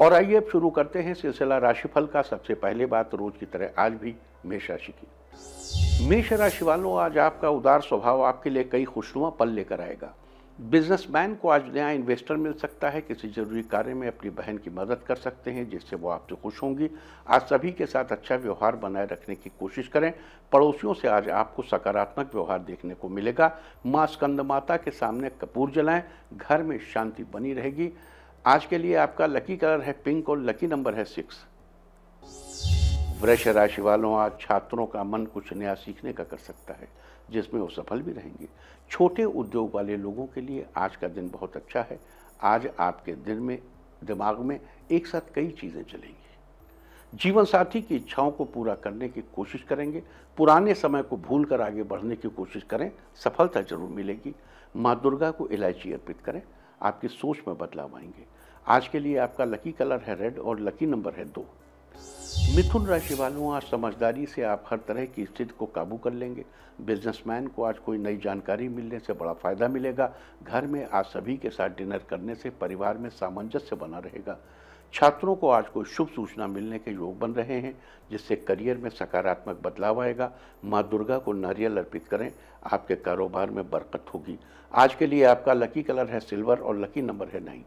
और आइए अब शुरू करते हैं सिलसिला राशिफल का सबसे पहले बात रोज की तरह आज भी मेष राशि की मेष राशि वालों आज आपका उदार स्वभाव आपके लिए कई खुशनुमा पल लेकर आएगा बिजनेसमैन को आज नया इन्वेस्टर मिल सकता है किसी जरूरी कार्य में अपनी बहन की मदद कर सकते हैं जिससे वो आपसे खुश होंगी आज सभी के साथ अच्छा व्यवहार बनाए रखने की कोशिश करें पड़ोसियों से आज आपको सकारात्मक व्यवहार देखने को मिलेगा माँ माता के सामने कपूर जलाएं घर में शांति बनी रहेगी आज के लिए आपका लकी कलर है पिंक और लकी नंबर है सिक्स वृक्ष राशि वालों आज छात्रों का मन कुछ नया सीखने का कर सकता है जिसमें वो सफल भी रहेंगे छोटे उद्योग वाले लोगों के लिए आज का दिन बहुत अच्छा है आज आपके दिन में दिमाग में एक साथ कई चीज़ें चलेंगी जीवन साथी की इच्छाओं को पूरा करने की कोशिश करेंगे पुराने समय को भूल कर आगे बढ़ने की कोशिश करें सफलता जरूर मिलेगी माँ दुर्गा को इलायची अर्पित करें आपकी सोच में बदलाव आएंगे आज के लिए आपका लकी कलर है रेड और लकी नंबर है दो मिथुन राशि वालों आज समझदारी से आप हर तरह की स्थिति को काबू कर लेंगे बिजनेसमैन को आज कोई नई जानकारी मिलने से बड़ा फायदा मिलेगा घर में आज सभी के साथ डिनर करने से परिवार में सामंजस्य बना रहेगा छात्रों को आज कोई शुभ सूचना मिलने के योग बन रहे हैं जिससे करियर में सकारात्मक बदलाव आएगा माँ दुर्गा को नारियल अर्पित करें आपके कारोबार में बरकत होगी आज के लिए आपका लकी कलर है सिल्वर और लकी नंबर है नहीं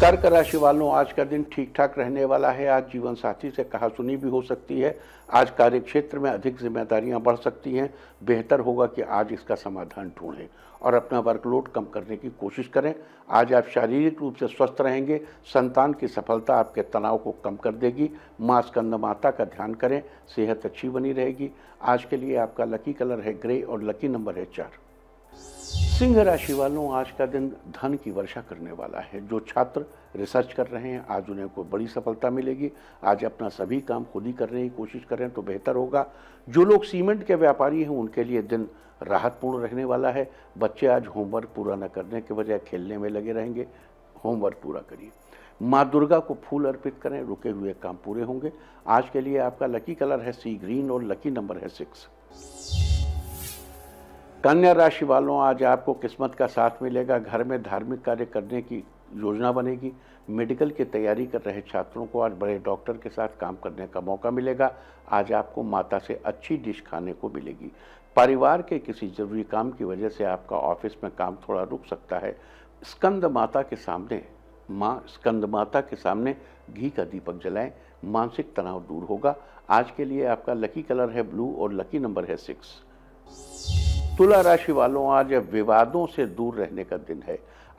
कर्क राशि वालों आज का दिन ठीक ठाक रहने वाला है आज जीवन साथी से कहा सुनी भी हो सकती है आज कार्य क्षेत्र में अधिक जिम्मेदारियां बढ़ सकती हैं बेहतर होगा कि आज इसका समाधान ढूंढें और अपना वर्कलोड कम करने की कोशिश करें आज आप शारीरिक रूप से स्वस्थ रहेंगे संतान की सफलता आपके तनाव को कम कर देगी माँ माता का ध्यान करें सेहत अच्छी बनी रहेगी आज के लिए आपका लकी कलर है ग्रे और लकी लकी नंबर है चार सिंह राशि वालों आज का दिन धन की वर्षा करने वाला है जो छात्र रिसर्च कर रहे हैं आज उन्हें कोई बड़ी सफलता मिलेगी आज अपना सभी काम खुद ही करने की कोशिश कर रहे हैं तो बेहतर होगा जो लोग सीमेंट के व्यापारी हैं उनके लिए दिन राहतपूर्ण रहने वाला है बच्चे आज होमवर्क पूरा न करने के बजाय खेलने में लगे रहेंगे होमवर्क पूरा करिए माँ दुर्गा को फूल अर्पित करें रुके हुए काम पूरे होंगे आज के लिए आपका लकी कलर है सी ग्रीन और लकी नंबर है सिक्स कन्या राशि वालों आज आपको किस्मत का साथ मिलेगा घर में धार्मिक कार्य करने की योजना बनेगी मेडिकल की तैयारी कर रहे छात्रों को आज बड़े डॉक्टर के साथ काम करने का मौका मिलेगा आज आपको माता से अच्छी डिश खाने को मिलेगी परिवार के किसी जरूरी काम की वजह से आपका ऑफिस में काम थोड़ा रुक सकता है स्कंद माता के सामने माँ स्कंद माता के सामने घी का दीपक जलाएं मानसिक तनाव दूर होगा आज के लिए आपका लकी कलर है ब्लू और लकी नंबर है सिक्स तुला राशि वालों आज विवादों से दूर रहने का दिन है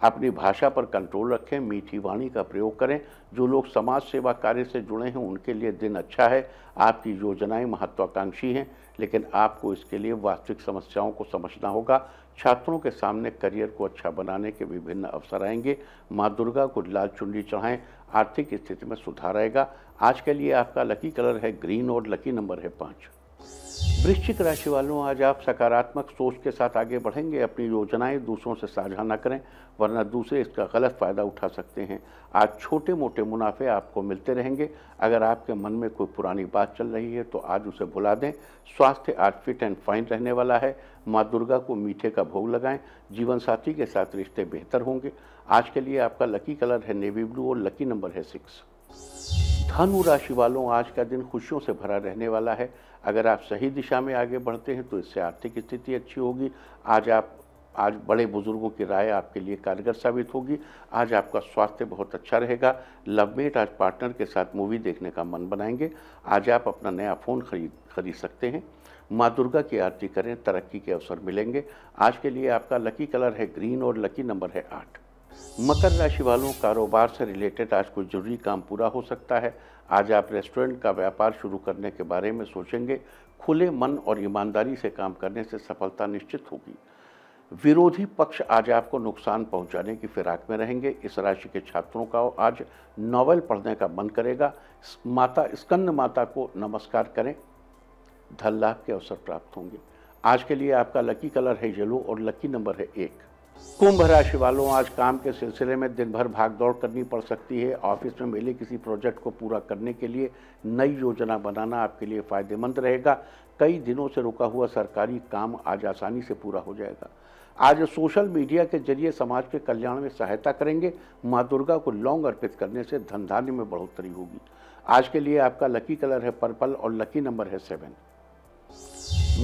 अपनी भाषा पर कंट्रोल रखें मीठी वाणी का प्रयोग करें जो लोग समाज सेवा कार्य से जुड़े हैं उनके लिए दिन अच्छा है आपकी योजनाएं महत्वाकांक्षी हैं लेकिन आपको इसके लिए वास्तविक समस्याओं को समझना होगा छात्रों के सामने करियर को अच्छा बनाने के विभिन्न अवसर आएंगे माँ दुर्गा को लाल चुंडी चढ़ाएं आर्थिक स्थिति में सुधार आएगा आज के लिए आपका लकी कलर है ग्रीन और लकी नंबर है पाँच वृश्चिक राशि वालों आज आप सकारात्मक सोच के साथ आगे बढ़ेंगे अपनी योजनाएं दूसरों से साझा न करें वरना दूसरे इसका गलत फ़ायदा उठा सकते हैं आज छोटे मोटे मुनाफे आपको मिलते रहेंगे अगर आपके मन में कोई पुरानी बात चल रही है तो आज उसे भुला दें स्वास्थ्य आज फिट एंड फाइन रहने वाला है माँ दुर्गा को मीठे का भोग लगाएं जीवन साथी के साथ रिश्ते बेहतर होंगे आज के लिए आपका लकी कलर है नेवी ब्लू और लकी नंबर है सिक्स धनु राशि वालों आज का दिन खुशियों से भरा रहने वाला है अगर आप सही दिशा में आगे बढ़ते हैं तो इससे आर्थिक स्थिति अच्छी होगी आज आप आज बड़े बुजुर्गों की राय आपके लिए कारगर साबित होगी आज आपका स्वास्थ्य बहुत अच्छा रहेगा लवमेट आज पार्टनर के साथ मूवी देखने का मन बनाएंगे आज आप अपना नया फ़ोन खरीद खरीद सकते हैं माँ दुर्गा की आरती करें तरक्की के अवसर मिलेंगे आज के लिए आपका लकी कलर है ग्रीन और लकी नंबर है आठ मकर राशि वालों कारोबार से रिलेटेड आज कोई जरूरी काम पूरा हो सकता है आज आप रेस्टोरेंट का व्यापार शुरू करने के बारे में सोचेंगे खुले मन और ईमानदारी से काम करने से सफलता निश्चित होगी विरोधी पक्ष आज आपको नुकसान पहुंचाने की फिराक में रहेंगे इस राशि के छात्रों का आज नॉवल पढ़ने का मन करेगा माता स्कंद माता को नमस्कार करें धन लाभ के अवसर प्राप्त होंगे आज के लिए आपका लकी कलर है येलो और लकी नंबर है एक कुंभ राशि वालों आज काम के सिलसिले में दिन भर भागदौड़ करनी पड़ सकती है ऑफिस में मिले किसी प्रोजेक्ट को पूरा करने के लिए नई योजना बनाना आपके लिए फायदेमंद रहेगा कई दिनों से रुका हुआ सरकारी काम आज आसानी से पूरा हो जाएगा आज सोशल मीडिया के जरिए समाज के कल्याण में सहायता करेंगे माँ दुर्गा को लौंग अर्पित करने से धनधान्य में बढ़ोतरी होगी आज के लिए आपका लकी कलर है पर्पल और लकी नंबर है सेवन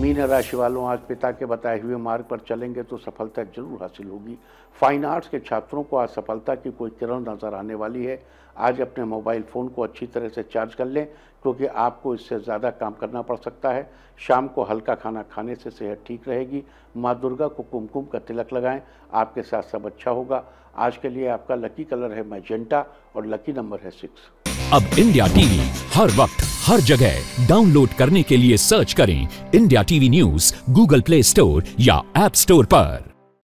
मीन राशि वालों आज पिता के बताए हुए मार्ग पर चलेंगे तो सफलता जरूर हासिल होगी फाइन आर्ट्स के छात्रों को आज सफलता की कोई किरण नजर आने वाली है आज अपने मोबाइल फ़ोन को अच्छी तरह से चार्ज कर लें क्योंकि आपको इससे ज़्यादा काम करना पड़ सकता है शाम को हल्का खाना खाने से सेहत ठीक रहेगी माँ दुर्गा को कुमकुम का तिलक लगाएं आपके साथ सब अच्छा होगा आज के लिए आपका लकी कलर है मैजेंटा और लकी नंबर है सिक्स अब इंडिया टीवी हर वक्त हर जगह डाउनलोड करने के लिए सर्च करें India TV news Google Play Store या एप स्टोर पर